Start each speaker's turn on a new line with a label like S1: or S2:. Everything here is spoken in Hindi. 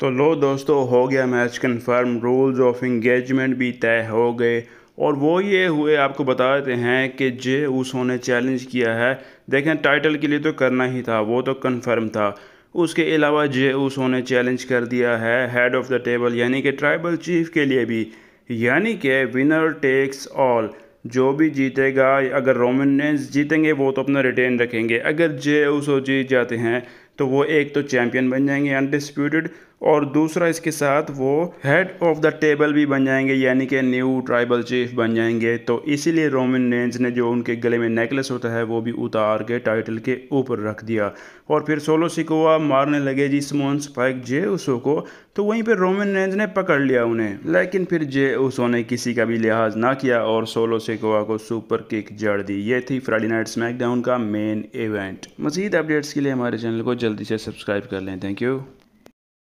S1: तो लो दोस्तों हो गया match confirm rules of engagement भी तय हो गए और वो ये हुए आपको बता देते हैं कि जे उसो ने चैलेंज किया है देखें टाइटल के लिए तो करना ही था वो तो कन्फर्म था उसके अलावा जे उसो ने चैलेंज कर दिया है हेड ऑफ़ द टेबल यानी कि ट्राइबल चीफ के लिए भी यानी कि विनर टेक्स ऑल जो भी जीतेगा अगर रोमन जीतेंगे वो तो अपना रिटेन रखेंगे अगर जे उसो जीत जाते हैं तो वो एक तो चैम्पियन बन जाएंगे अनडिस्प्यूटेड और दूसरा इसके साथ वो हेड ऑफ द टेबल भी बन जाएंगे यानी कि न्यू ट्राइबल चीफ बन जाएंगे तो इसीलिए रोमन रेंज ने जो उनके गले में नेकलेस होता है वो भी उतार के टाइटल के ऊपर रख दिया और फिर सोलो सिकोवा मारने लगे जी स्मोन स्पाइक जे उसो को तो वहीं पर रोमन रेंज ने पकड़ लिया उन्हें लेकिन फिर जे उसो ने किसी का भी लिहाज ना किया और सोलो सिकोवा को सुपर किक जड़ दी ये थी फ्राइडे नाइट स्मैकडाउन का मेन इवेंट मजीद अपडेट्स के लिए हमारे चैनल को जल्दी से सब्सक्राइब कर लें थैंक यू